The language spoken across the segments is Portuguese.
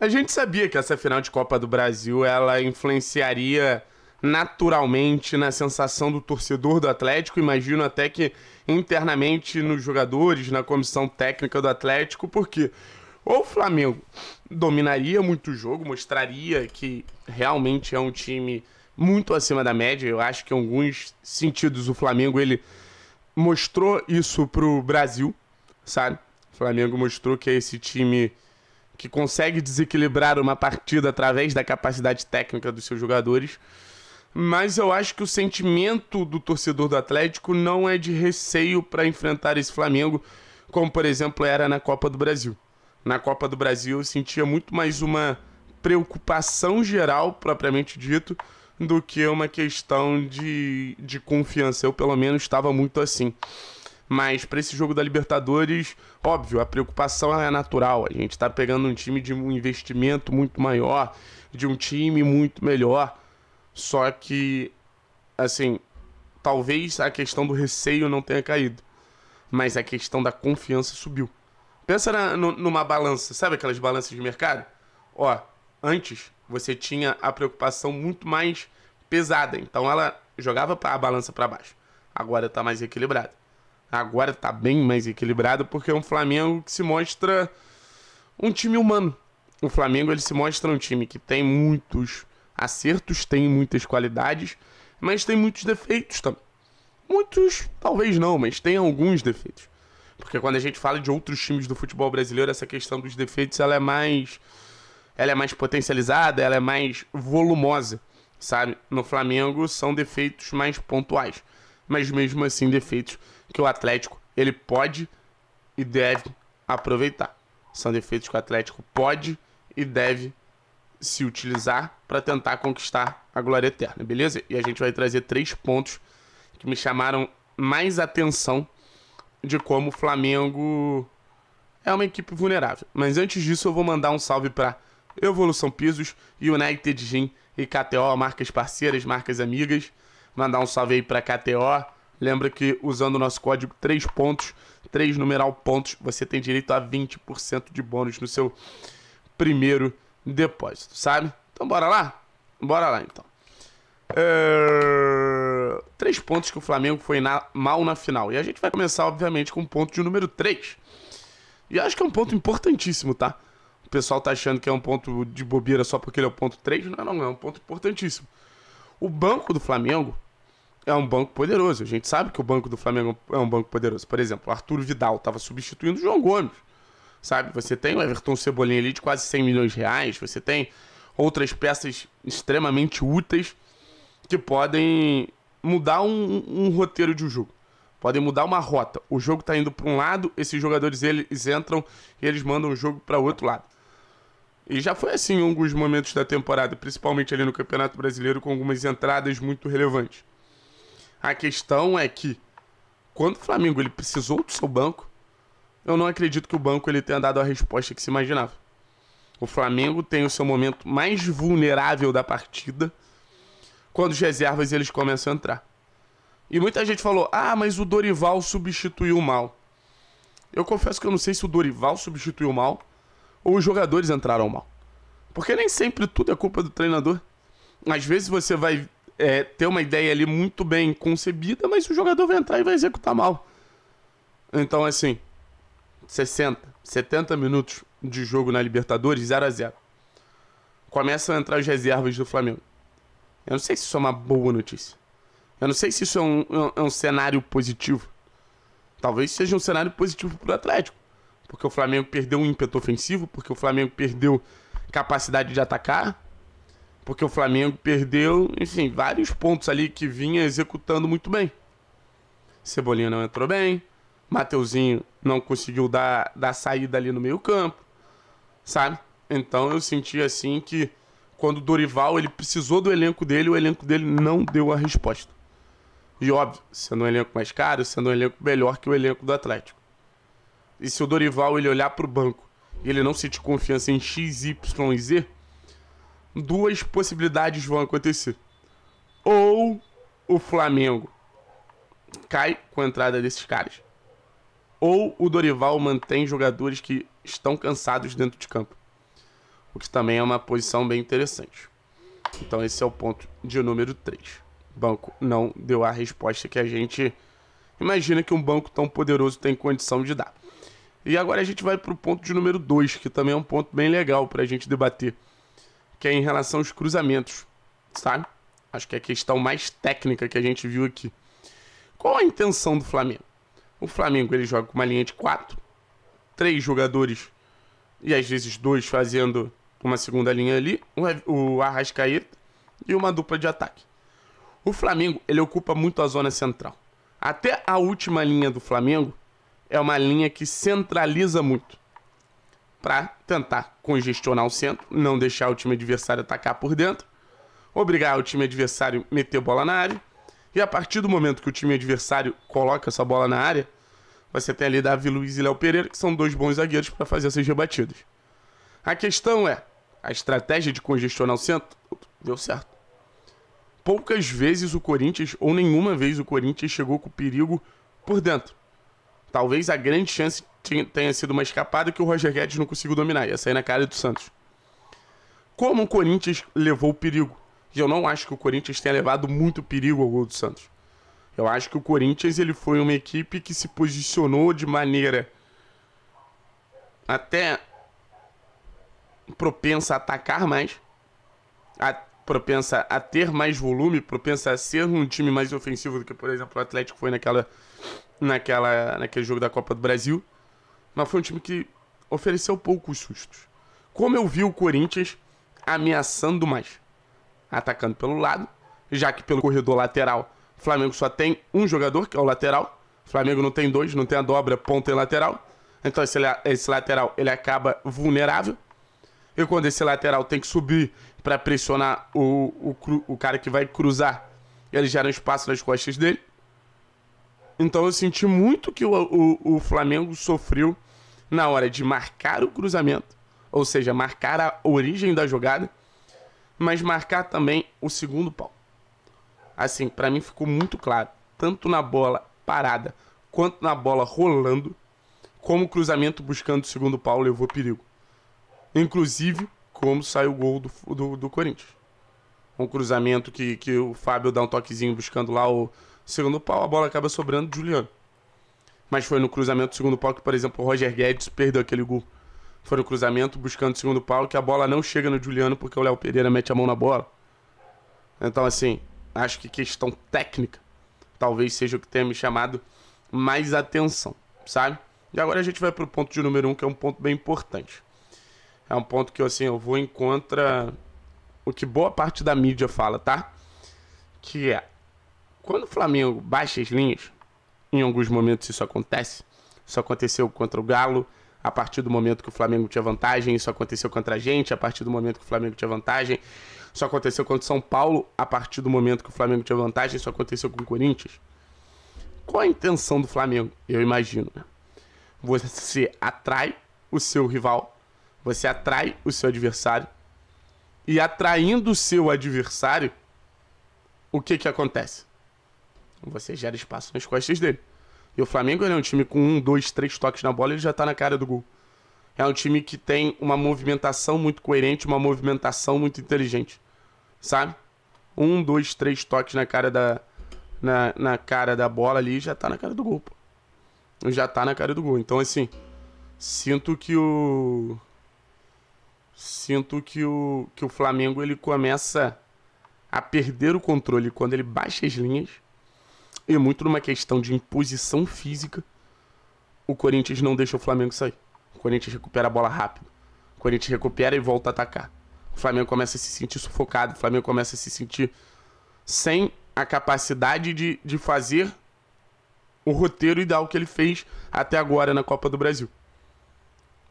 A gente sabia que essa final de Copa do Brasil ela influenciaria naturalmente na sensação do torcedor do Atlético. Imagino até que internamente nos jogadores, na comissão técnica do Atlético, porque ou o Flamengo dominaria muito o jogo, mostraria que realmente é um time muito acima da média. Eu acho que em alguns sentidos o Flamengo ele mostrou isso pro Brasil, sabe? O Flamengo mostrou que é esse time que consegue desequilibrar uma partida através da capacidade técnica dos seus jogadores. Mas eu acho que o sentimento do torcedor do Atlético não é de receio para enfrentar esse Flamengo, como por exemplo era na Copa do Brasil. Na Copa do Brasil eu sentia muito mais uma preocupação geral, propriamente dito, do que uma questão de, de confiança. Eu, pelo menos, estava muito assim. Mas para esse jogo da Libertadores, óbvio, a preocupação é natural. A gente está pegando um time de um investimento muito maior, de um time muito melhor. Só que, assim, talvez a questão do receio não tenha caído, mas a questão da confiança subiu. Pensa na, numa balança, sabe aquelas balanças de mercado? Ó, antes você tinha a preocupação muito mais pesada, então ela jogava a balança para baixo. Agora está mais equilibrada. Agora tá bem mais equilibrado porque é um Flamengo que se mostra um time humano. O Flamengo ele se mostra um time que tem muitos acertos, tem muitas qualidades, mas tem muitos defeitos também. Muitos, talvez não, mas tem alguns defeitos. Porque quando a gente fala de outros times do futebol brasileiro, essa questão dos defeitos ela é mais ela é mais potencializada, ela é mais volumosa, sabe? No Flamengo são defeitos mais pontuais, mas mesmo assim defeitos que o Atlético ele pode e deve aproveitar. São defeitos que o Atlético pode e deve se utilizar para tentar conquistar a glória eterna, beleza? E a gente vai trazer três pontos que me chamaram mais atenção de como o Flamengo é uma equipe vulnerável. Mas antes disso, eu vou mandar um salve para Evolução Pisos, United Gym e KTO, marcas parceiras, marcas amigas. Mandar um salve aí para KTO, Lembra que usando o nosso código 3 pontos, 3 numeral pontos, você tem direito a 20% de bônus no seu primeiro depósito, sabe? Então bora lá? Bora lá então. É... Três pontos que o Flamengo foi na... mal na final. E a gente vai começar, obviamente, com o ponto de número 3. E acho que é um ponto importantíssimo, tá? O pessoal tá achando que é um ponto de bobeira só porque ele é o ponto 3. Não, não, é um ponto importantíssimo. O banco do Flamengo é um banco poderoso. A gente sabe que o banco do Flamengo é um banco poderoso. Por exemplo, Arthur Vidal estava substituindo o João Gomes. Sabe? Você tem o Everton Cebolinha ali de quase 100 milhões de reais. Você tem outras peças extremamente úteis que podem mudar um, um roteiro de um jogo. Podem mudar uma rota. O jogo está indo para um lado, esses jogadores eles entram e eles mandam o jogo para o outro lado. E já foi assim em alguns momentos da temporada, principalmente ali no Campeonato Brasileiro, com algumas entradas muito relevantes. A questão é que quando o Flamengo ele precisou do seu banco, eu não acredito que o banco ele tenha dado a resposta que se imaginava. O Flamengo tem o seu momento mais vulnerável da partida quando os reservas eles começam a entrar. E muita gente falou: "Ah, mas o Dorival substituiu mal". Eu confesso que eu não sei se o Dorival substituiu mal ou os jogadores entraram mal. Porque nem sempre tudo é culpa do treinador. Às vezes você vai é, ter uma ideia ali muito bem concebida, mas o jogador vai entrar e vai executar mal. Então, assim, 60, 70 minutos de jogo na Libertadores, 0 a 0 Começam a entrar as reservas do Flamengo. Eu não sei se isso é uma boa notícia. Eu não sei se isso é um, é um é cenário positivo. Talvez seja um cenário positivo para o Atlético. Porque o Flamengo perdeu um ímpeto ofensivo, porque o Flamengo perdeu capacidade de atacar, porque o Flamengo perdeu, enfim, vários pontos ali que vinha executando muito bem. Cebolinha não entrou bem, Mateuzinho não conseguiu dar, dar saída ali no meio-campo, sabe? Então eu senti assim que quando o Dorival ele precisou do elenco dele, o elenco dele não deu a resposta. E óbvio, sendo um elenco mais caro, sendo um elenco melhor que o elenco do Atlético. E se o Dorival ele olhar para o banco e ele não sentir confiança em X, Y e Z, duas possibilidades vão acontecer. Ou o Flamengo cai com a entrada desses caras. Ou o Dorival mantém jogadores que estão cansados dentro de campo. O que também é uma posição bem interessante. Então esse é o ponto de número 3. O banco não deu a resposta que a gente imagina que um banco tão poderoso tem condição de dar. E agora a gente vai para o ponto de número 2, que também é um ponto bem legal para a gente debater que é em relação aos cruzamentos, sabe? Acho que é a questão mais técnica que a gente viu aqui. Qual a intenção do Flamengo? O Flamengo ele joga com uma linha de quatro, três jogadores e às vezes dois fazendo uma segunda linha ali, é, o Arrascaeta e uma dupla de ataque. O Flamengo ele ocupa muito a zona central. Até a última linha do Flamengo é uma linha que centraliza muito para tentar congestionar o centro, não deixar o time adversário atacar por dentro, obrigar o time adversário a meter bola na área. E a partir do momento que o time adversário coloca essa bola na área, você tem ali Davi Luiz e Léo Pereira, que são dois bons zagueiros para fazer essas rebatidas. A questão é, a estratégia de congestionar o centro deu certo. Poucas vezes o Corinthians, ou nenhuma vez o Corinthians, chegou com perigo por dentro. Talvez a grande chance tinha, tenha sido uma escapada que o Roger Guedes não conseguiu dominar. Ia sair na cara do Santos. Como o Corinthians levou o perigo? E eu não acho que o Corinthians tenha levado muito perigo ao gol do Santos. Eu acho que o Corinthians ele foi uma equipe que se posicionou de maneira até propensa a atacar mais, a, propensa a ter mais volume, propensa a ser um time mais ofensivo do que, por exemplo, o Atlético foi naquela, naquela, naquele jogo da Copa do Brasil mas foi um time que ofereceu poucos sustos. Como eu vi o Corinthians ameaçando mais, atacando pelo lado, já que pelo corredor lateral, o Flamengo só tem um jogador, que é o lateral. O Flamengo não tem dois, não tem a dobra, ponta e lateral. Então esse, esse lateral ele acaba vulnerável. E quando esse lateral tem que subir para pressionar o, o, o cara que vai cruzar, ele gera um espaço nas costas dele. Então eu senti muito que o, o, o Flamengo sofreu na hora de marcar o cruzamento, ou seja, marcar a origem da jogada, mas marcar também o segundo pau. Assim, para mim ficou muito claro, tanto na bola parada quanto na bola rolando, como o cruzamento buscando o segundo pau levou perigo. Inclusive, como saiu o gol do, do, do Corinthians. Um cruzamento que, que o Fábio dá um toquezinho buscando lá o, Segundo pau, a bola acaba sobrando do Juliano. Mas foi no cruzamento do segundo pau que, por exemplo, o Roger Guedes perdeu aquele gol. Foi no cruzamento buscando o segundo pau que a bola não chega no Juliano porque o Léo Pereira mete a mão na bola. Então, assim, acho que questão técnica talvez seja o que tenha me chamado mais atenção, sabe? E agora a gente vai pro ponto de número um, que é um ponto bem importante. É um ponto que, assim, eu vou em contra o que boa parte da mídia fala, tá? Que é quando o Flamengo baixa as linhas, em alguns momentos isso acontece. Isso aconteceu contra o Galo, a partir do momento que o Flamengo tinha vantagem, isso aconteceu contra a gente, a partir do momento que o Flamengo tinha vantagem. Isso aconteceu contra o São Paulo, a partir do momento que o Flamengo tinha vantagem, isso aconteceu com o Corinthians. Qual a intenção do Flamengo? Eu imagino, né? Você atrai o seu rival, você atrai o seu adversário, e atraindo o seu adversário, o que que acontece? Você gera espaço nas costas dele. E o Flamengo é um time com um, dois, três toques na bola, ele já tá na cara do gol. É um time que tem uma movimentação muito coerente, uma movimentação muito inteligente. Sabe? Um, dois, três toques na cara da. Na, na cara da bola ali já tá na cara do gol, pô. Já tá na cara do gol. Então, assim. Sinto que o. Sinto que o, que o Flamengo ele começa a perder o controle quando ele baixa as linhas e muito numa questão de imposição física, o Corinthians não deixa o Flamengo sair. O Corinthians recupera a bola rápido. O Corinthians recupera e volta a atacar. O Flamengo começa a se sentir sufocado, o Flamengo começa a se sentir sem a capacidade de, de fazer o roteiro ideal que ele fez até agora na Copa do Brasil.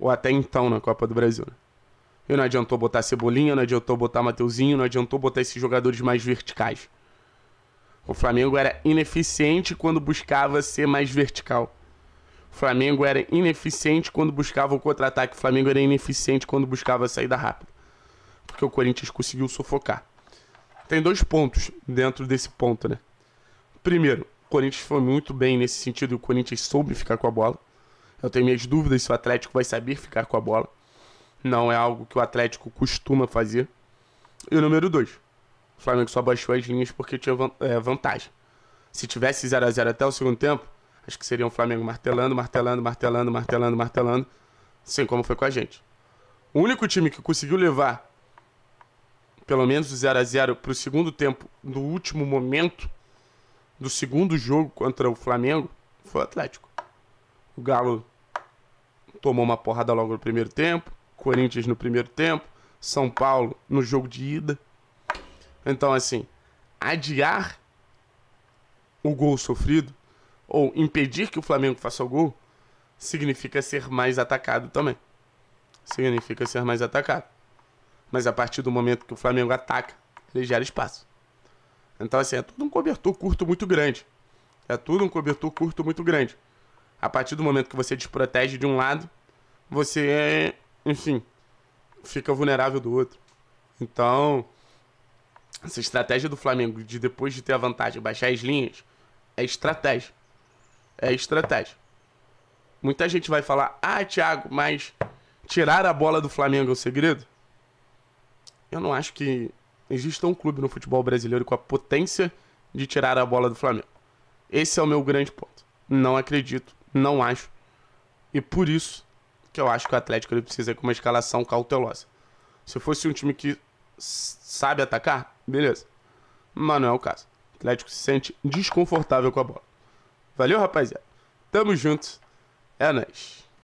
Ou até então na Copa do Brasil. Né? E não adiantou botar Cebolinha, não adiantou botar Mateuzinho, não adiantou botar esses jogadores mais verticais. O Flamengo era ineficiente quando buscava ser mais vertical. O Flamengo era ineficiente quando buscava o contra-ataque. O Flamengo era ineficiente quando buscava a saída rápida. Porque o Corinthians conseguiu sufocar. Tem dois pontos dentro desse ponto, né? Primeiro, o Corinthians foi muito bem nesse sentido e o Corinthians soube ficar com a bola. Eu tenho minhas dúvidas se o Atlético vai saber ficar com a bola. Não é algo que o Atlético costuma fazer. E o número dois, o Flamengo só baixou as linhas porque tinha é, vantagem. Se tivesse 0 a 0 até o segundo tempo, acho que seria um Flamengo martelando, martelando, martelando, martelando, martelando, sem como foi com a gente. O único time que conseguiu levar pelo menos 0 a 0 para o segundo tempo, no último momento do segundo jogo contra o Flamengo, foi o Atlético. O Galo tomou uma porrada logo no primeiro tempo, Corinthians no primeiro tempo, São Paulo no jogo de ida. Então, assim, adiar o gol sofrido ou impedir que o Flamengo faça o gol significa ser mais atacado também. Significa ser mais atacado. Mas a partir do momento que o Flamengo ataca, ele gera espaço. Então, assim, é tudo um cobertor curto muito grande. É tudo um cobertor curto muito grande. A partir do momento que você desprotege de um lado, você, é, enfim, fica vulnerável do outro. Então, essa estratégia do Flamengo de depois de ter a vantagem baixar as linhas é estratégia. É estratégia. Muita gente vai falar: "Ah, Thiago, mas tirar a bola do Flamengo é o segredo?" Eu não acho que exista um clube no futebol brasileiro com a potência de tirar a bola do Flamengo. Esse é o meu grande ponto. Não acredito, não acho. E por isso que eu acho que o Atlético ele precisa ir com uma escalação cautelosa. Se fosse um time que sabe atacar, Beleza. Mas não é o caso. O Atlético se sente desconfortável com a bola. Valeu, rapaziada. Tamo junto. É nóis.